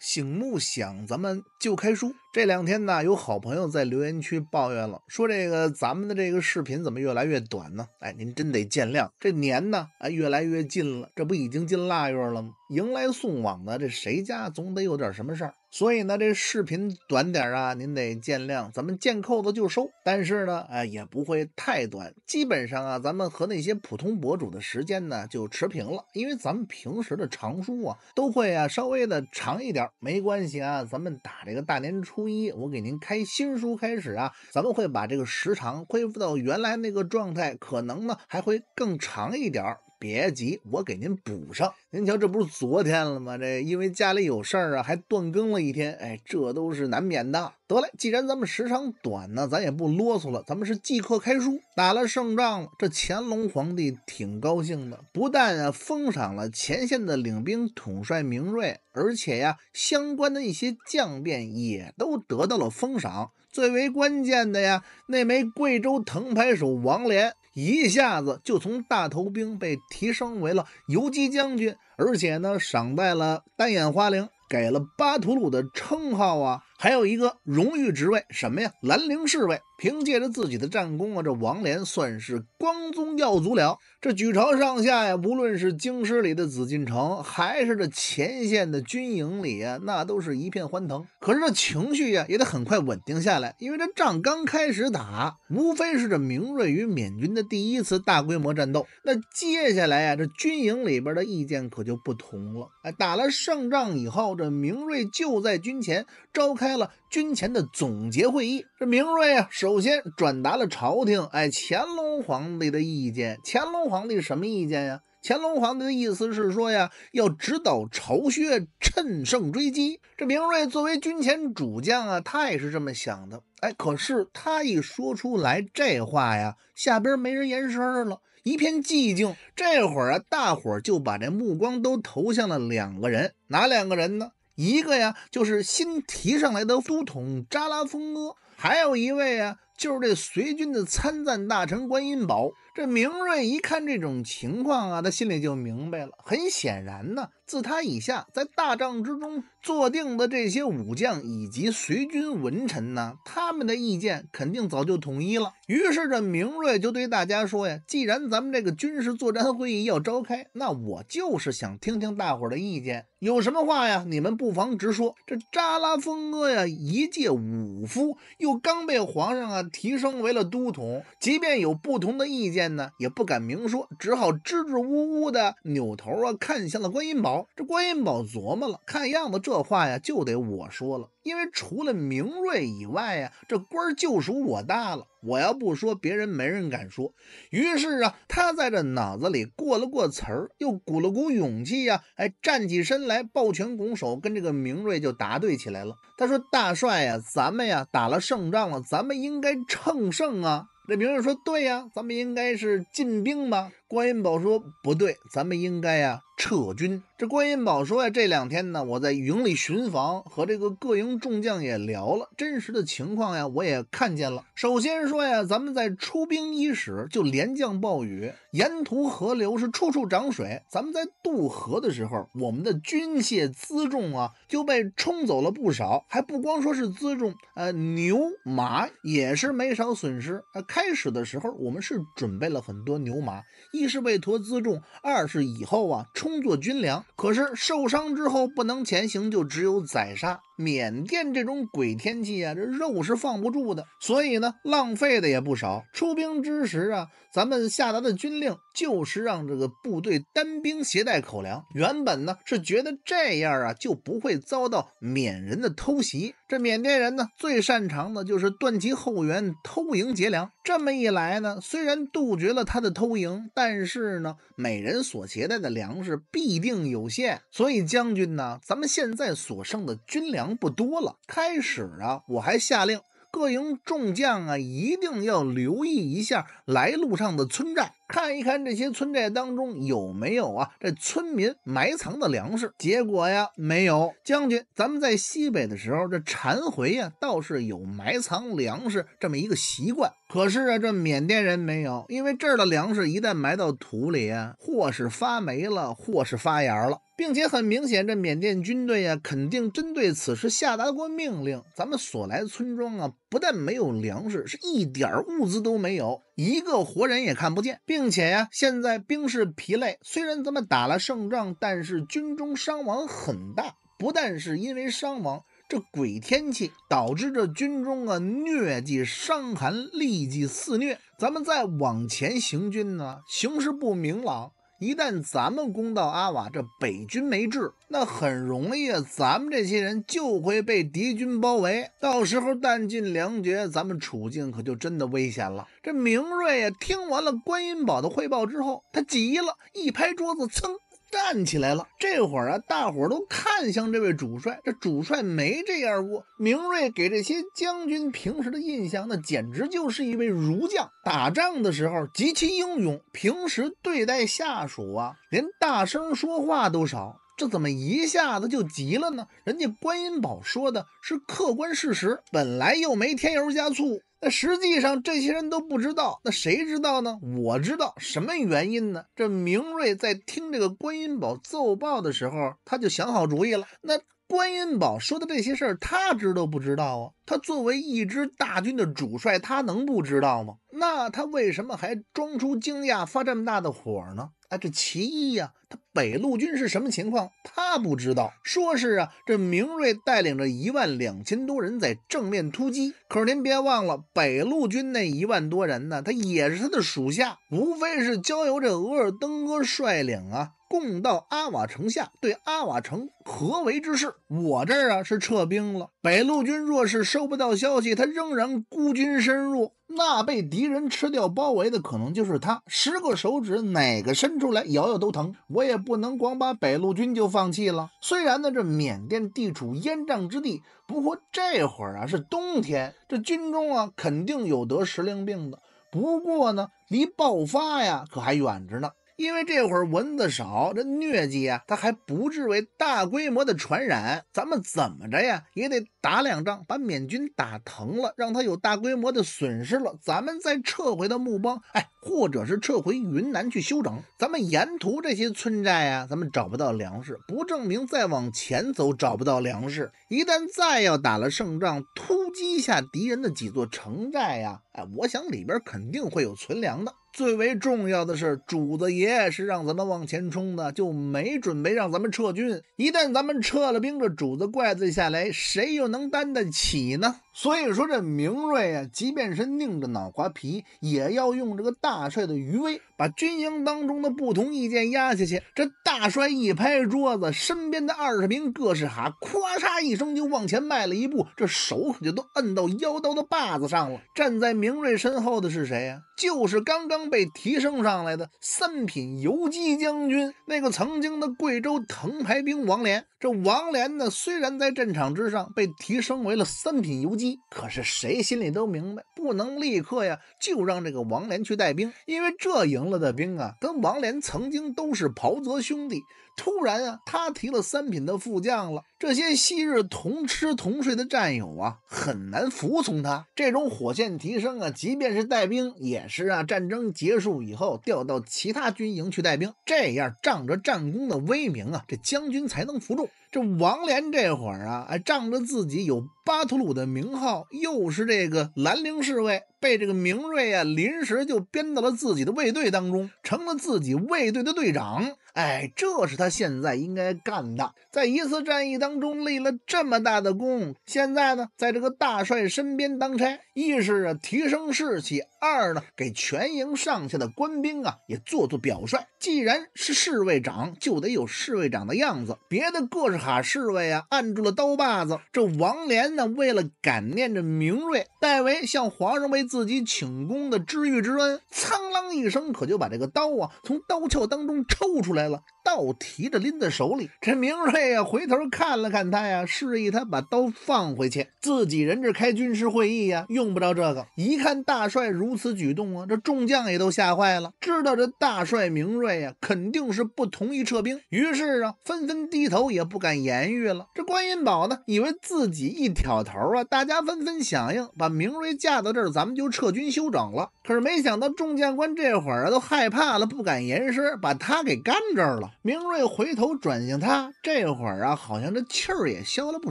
醒目，想咱们就开书。这两天呢，有好朋友在留言区抱怨了，说这个咱们的这个视频怎么越来越短呢？哎，您真得见谅。这年呢，哎，越来越近了，这不已经进腊月了吗？迎来送往的，这谁家总得有点什么事儿，所以呢，这视频短点啊，您得见谅。咱们见扣子就收，但是呢，哎，也不会太短，基本上啊，咱们和那些普通博主的时间呢就持平了，因为咱们平时的长书啊，都会啊稍微的长一点，没关系啊，咱们打这个大年初。初一，我给您开新书开始啊，咱们会把这个时长恢复到原来那个状态，可能呢还会更长一点。别急，我给您补上。您瞧，这不是昨天了吗？这因为家里有事儿啊，还断更了一天。哎，这都是难免的。得嘞，既然咱们时长短呢，咱也不啰嗦了，咱们是即刻开书。打了胜仗，这乾隆皇帝挺高兴的，不但啊封赏了前线的领兵统帅明瑞，而且呀相关的一些将变也都得到了封赏。最为关键的呀，那枚贵州藤牌手王连。一下子就从大头兵被提升为了游击将军，而且呢，赏戴了单眼花翎，给了巴图鲁的称号啊。还有一个荣誉职位，什么呀？兰陵侍卫，凭借着自己的战功啊，这王连算是光宗耀祖了。这举朝上下呀，无论是京师里的紫禁城，还是这前线的军营里，那都是一片欢腾。可是这情绪呀，也得很快稳定下来，因为这仗刚开始打，无非是这明瑞与缅军的第一次大规模战斗。那接下来呀，这军营里边的意见可就不同了。哎，打了胜仗以后，这明瑞就在军前召开。开了军前的总结会议，这明瑞啊，首先转达了朝廷，哎，乾隆皇帝的意见。乾隆皇帝什么意见呀？乾隆皇帝的意思是说呀，要直捣巢穴，趁胜追击。这明瑞作为军前主将啊，他也是这么想的。哎，可是他一说出来这话呀，下边没人言声了，一片寂静。这会儿啊，大伙儿就把这目光都投向了两个人，哪两个人呢？一个呀，就是新提上来的都统扎拉丰哥，还有一位啊，就是这随军的参赞大臣观音宝。这明瑞一看这种情况啊，他心里就明白了。很显然呢，自他以下在大帐之中坐定的这些武将以及随军文臣呢，他们的意见肯定早就统一了。于是这明瑞就对大家说呀：“既然咱们这个军事作战会议要召开，那我就是想听听大伙儿的意见，有什么话呀，你们不妨直说。”这扎拉风哥呀，一介武夫，又刚被皇上啊提升为了都统，即便有不同的意见。呢也不敢明说，只好支支吾吾的扭头啊，看向了观音宝。这观音宝琢磨了，看样子这话呀就得我说了，因为除了明瑞以外啊，这官就属我大了。我要不说，别人没人敢说。于是啊，他在这脑子里过了过词儿，又鼓了鼓勇气呀，哎，站起身来，抱拳拱手，跟这个明瑞就答对起来了。他说：“大帅呀，咱们呀打了胜仗了，咱们应该称胜啊。”那明人说对呀，咱们应该是进兵吧？关云宝说不对，咱们应该呀撤军。这观音宝说呀，这两天呢，我在营里巡防，和这个各营众将也聊了真实的情况呀，我也看见了。首先说呀，咱们在出兵伊始就连降暴雨，沿途河流是处处涨水。咱们在渡河的时候，我们的军械辎重啊就被冲走了不少。还不光说是辎重，呃，牛马也是没少损失。开始的时候，我们是准备了很多牛马，一是为驮辎重，二是以后啊充作军粮。可是受伤之后不能前行，就只有宰杀。缅甸这种鬼天气啊，这肉是放不住的，所以呢，浪费的也不少。出兵之时啊，咱们下达的军令就是让这个部队单兵携带口粮。原本呢是觉得这样啊，就不会遭到缅人的偷袭。这缅甸人呢，最擅长的就是断其后援、偷营劫粮。这么一来呢，虽然杜绝了他的偷营，但是呢，每人所携带的粮食必定有限。所以将军呢，咱们现在所剩的军粮。不多了。开始啊，我还下令各营众将啊，一定要留意一下来路上的村寨，看一看这些村寨当中有没有啊这村民埋藏的粮食。结果呀，没有。将军，咱们在西北的时候，这缠回呀，倒是有埋藏粮食这么一个习惯。可是啊，这缅甸人没有，因为这儿的粮食一旦埋到土里啊，或是发霉了，或是发芽了。并且很明显，这缅甸军队啊，肯定针对此事下达过命令。咱们所来村庄啊，不但没有粮食，是一点物资都没有，一个活人也看不见。并且呀，现在兵士疲累，虽然咱们打了胜仗，但是军中伤亡很大。不但是因为伤亡，这鬼天气导致这军中啊，疟疾、伤寒、痢疾肆虐。咱们再往前行军呢，形势不明朗。一旦咱们攻到阿瓦，这北军没治，那很容易啊，咱们这些人就会被敌军包围，到时候弹尽粮绝，咱们处境可就真的危险了。这明瑞啊，听完了观音宝的汇报之后，他急了，一拍桌子，噌！站起来了，这会儿啊，大伙儿都看向这位主帅。这主帅没这样过。明瑞给这些将军平时的印象，那简直就是一位儒将，打仗的时候极其英勇，平时对待下属啊，连大声说话都少。这怎么一下子就急了呢？人家观音宝说的是客观事实，本来又没添油加醋。那实际上这些人都不知道，那谁知道呢？我知道什么原因呢？这明瑞在听这个观音宝奏报的时候，他就想好主意了。那。观音宝说的这些事儿，他知道不知道啊？他作为一支大军的主帅，他能不知道吗？那他为什么还装出惊讶，发这么大的火呢？啊，这其一呀，他北路军是什么情况，他不知道。说是啊，这明瑞带领着一万两千多人在正面突击。可是您别忘了，北路军那一万多人呢，他也是他的属下，无非是交由这额尔登哥率领啊。共到阿瓦城下，对阿瓦城合围之势，我这儿啊是撤兵了。北路军若是收不到消息，他仍然孤军深入，那被敌人吃掉包围的可能就是他。十个手指哪个伸出来，摇摇都疼。我也不能光把北路军就放弃了。虽然呢，这缅甸地处烟瘴之地，不过这会儿啊是冬天，这军中啊肯定有得时令病的。不过呢，离爆发呀可还远着呢。因为这会儿蚊子少，这疟疾啊，它还不至为大规模的传染。咱们怎么着呀，也得打两仗，把缅军打疼了，让他有大规模的损失了，咱们再撤回到木邦，哎，或者是撤回云南去休整。咱们沿途这些村寨啊，咱们找不到粮食，不证明再往前走找不到粮食。一旦再要打了胜仗，突击一下敌人的几座城寨呀，哎，我想里边肯定会有存粮的。最为重要的是，主子爷是让咱们往前冲的，就没准备让咱们撤军。一旦咱们撤了兵，这主子怪罪下来，谁又能担得起呢？所以说这明瑞啊，即便是拧着脑瓜皮，也要用这个大帅的余威，把军营当中的不同意见压下去。这大帅一拍桌子，身边的二十名各士哈，咵嚓一声就往前迈了一步，这手可就都按到腰刀的把子上了。站在明瑞身后的是谁啊？就是刚刚被提升上来的三品游击将军，那个曾经的贵州藤牌兵王连。这王连呢，虽然在战场之上被提升为了三品游击。可是谁心里都明白，不能立刻呀，就让这个王连去带兵，因为这赢了的兵啊，跟王连曾经都是袍泽兄弟。突然啊，他提了三品的副将了。这些昔日同吃同睡的战友啊，很难服从他。这种火箭提升啊，即便是带兵，也是啊，战争结束以后调到其他军营去带兵。这样仗着战功的威名啊，这将军才能服众。这王连这会儿啊，哎，仗着自己有巴图鲁的名号，又是这个兰陵侍卫，被这个明瑞啊临时就编到了自己的卫队当中，成了自己卫队的队长。哎，这是他现在应该干的。在一次战役当中立了这么大的功，现在呢，在这个大帅身边当差，一是啊提升士气，二呢给全营上下的官兵啊也做做表率。既然是侍卫长，就得有侍卫长的样子。别的各式哈侍卫啊按住了刀把子，这王连呢为了感念着明瑞，代为向皇上为自己请功的知遇之恩，苍啷一声可就把这个刀啊从刀鞘当中抽出来。开了。倒提着拎在手里，这明瑞呀回头看了看他呀，示意他把刀放回去。自己人这开军事会议呀，用不着这个。一看大帅如此举动啊，这众将也都吓坏了，知道这大帅明瑞呀肯定是不同意撤兵，于是啊纷纷低头也不敢言语了。这观音保呢以为自己一挑头啊，大家纷纷响应，把明瑞架到这儿，咱们就撤军休整了。可是没想到众将官这会儿啊都害怕了，不敢言师，把他给干这儿了。明瑞回头转向他，这会儿啊，好像这气儿也消了不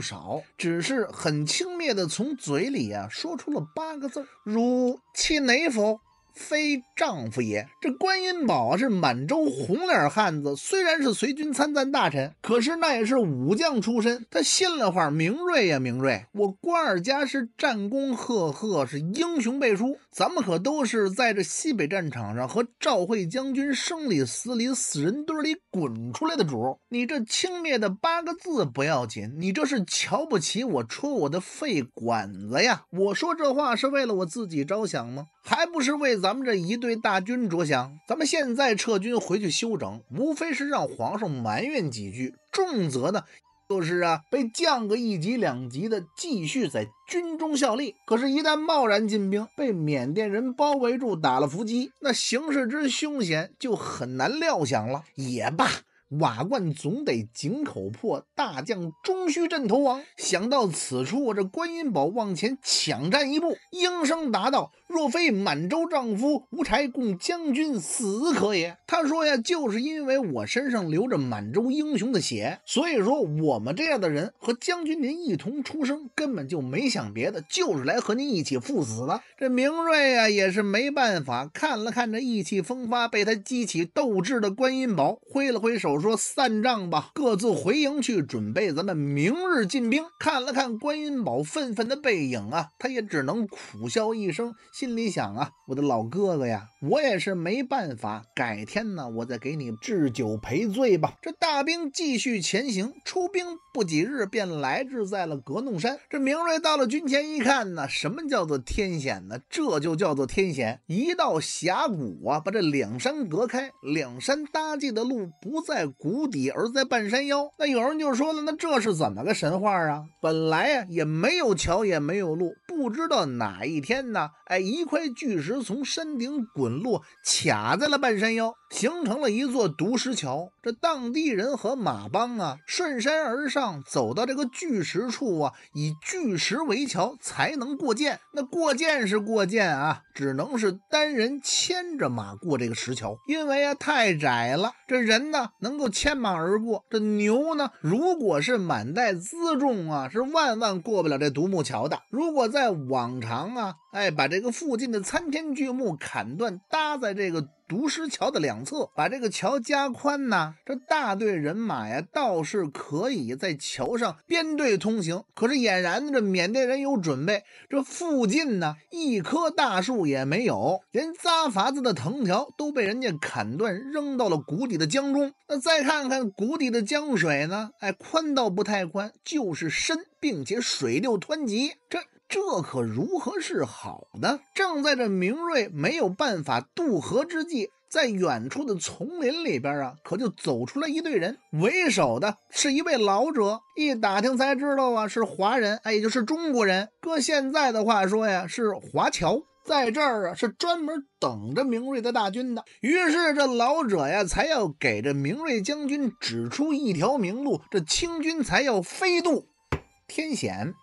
少，只是很轻蔑的从嘴里啊说出了八个字：“如气馁否？”非丈夫也。这观音宝是满洲红脸汉子，虽然是随军参赞大臣，可是那也是武将出身。他心里话，明锐呀，明锐，我关二家是战功赫赫，是英雄辈出。咱们可都是在这西北战场上和赵惠将军生里死里死人堆里滚出来的主儿。你这轻蔑的八个字不要紧，你这是瞧不起我，戳我的肺管子呀！我说这话是为了我自己着想吗？还不是为咱。咱们这一队大军着想，咱们现在撤军回去休整，无非是让皇上埋怨几句，重则呢就是啊被降个一级两级的，继续在军中效力。可是，一旦贸然进兵，被缅甸人包围住，打了伏击，那形势之凶险就很难料想了。也罢，瓦罐总得井口破，大将终须阵头亡。想到此处，这观音宝往前抢占一步，应声答道。若非满洲丈夫无柴共将军死可也。他说呀，就是因为我身上流着满洲英雄的血，所以说我们这样的人和将军您一同出生，根本就没想别的，就是来和您一起赴死的。这明瑞啊，也是没办法，看了看这意气风发、被他激起斗志的观音宝，挥了挥手说：“散仗吧，各自回营去准备咱们明日进兵。”看了看观音宝愤愤的背影啊，他也只能苦笑一声。心里想啊，我的老哥哥呀，我也是没办法，改天呢，我再给你置酒赔罪吧。这大兵继续前行，出兵不几日便来至在了格弄山。这明瑞到了军前一看呢，什么叫做天险呢？这就叫做天险，一道峡谷啊，把这两山隔开，两山搭界的路不在谷底，而在半山腰。那有人就说了，那这是怎么个神话啊？本来呀也没有桥，也没有路，不知道哪一天呢，哎。一块巨石从山顶滚落，卡在了半山腰，形成了一座独石桥。这当地人和马帮啊，顺山而上，走到这个巨石处啊，以巨石为桥才能过涧。那过涧是过涧啊，只能是单人牵着马过这个石桥，因为啊太窄了。这人呢能够牵马而过，这牛呢如果是满载辎重啊，是万万过不了这独木桥的。如果在往常啊。哎，把这个附近的参天巨木砍断，搭在这个独石桥的两侧，把这个桥加宽呢。这大队人马呀，倒是可以在桥上编队通行。可是，俨然这缅甸人有准备，这附近呢一棵大树也没有，连扎筏子的藤条都被人家砍断，扔到了谷底的江中。那再看看谷底的江水呢？哎，宽倒不太宽，就是深，并且水流湍急。这。这可如何是好呢？正在这明瑞没有办法渡河之际，在远处的丛林里边啊，可就走出来一队人，为首的是一位老者。一打听才知道啊，是华人，哎，也就是中国人，搁现在的话说呀，是华侨，在这儿啊是专门等着明瑞的大军的。于是这老者呀，才要给这明瑞将军指出一条明路，这清军才要飞渡天险。